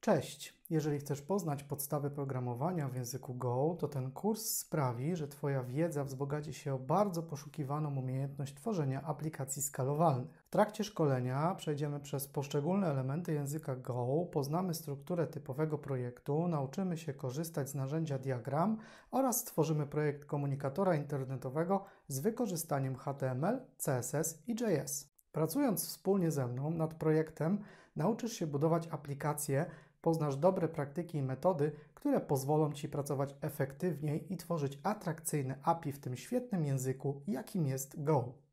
Cześć! Jeżeli chcesz poznać podstawy programowania w języku Go, to ten kurs sprawi, że Twoja wiedza wzbogaci się o bardzo poszukiwaną umiejętność tworzenia aplikacji skalowalnych. W trakcie szkolenia przejdziemy przez poszczególne elementy języka Go, poznamy strukturę typowego projektu, nauczymy się korzystać z narzędzia diagram oraz stworzymy projekt komunikatora internetowego z wykorzystaniem HTML, CSS i JS. Pracując wspólnie ze mną nad projektem, nauczysz się budować aplikacje, poznasz dobre praktyki i metody, które pozwolą Ci pracować efektywniej i tworzyć atrakcyjne API w tym świetnym języku, jakim jest Go.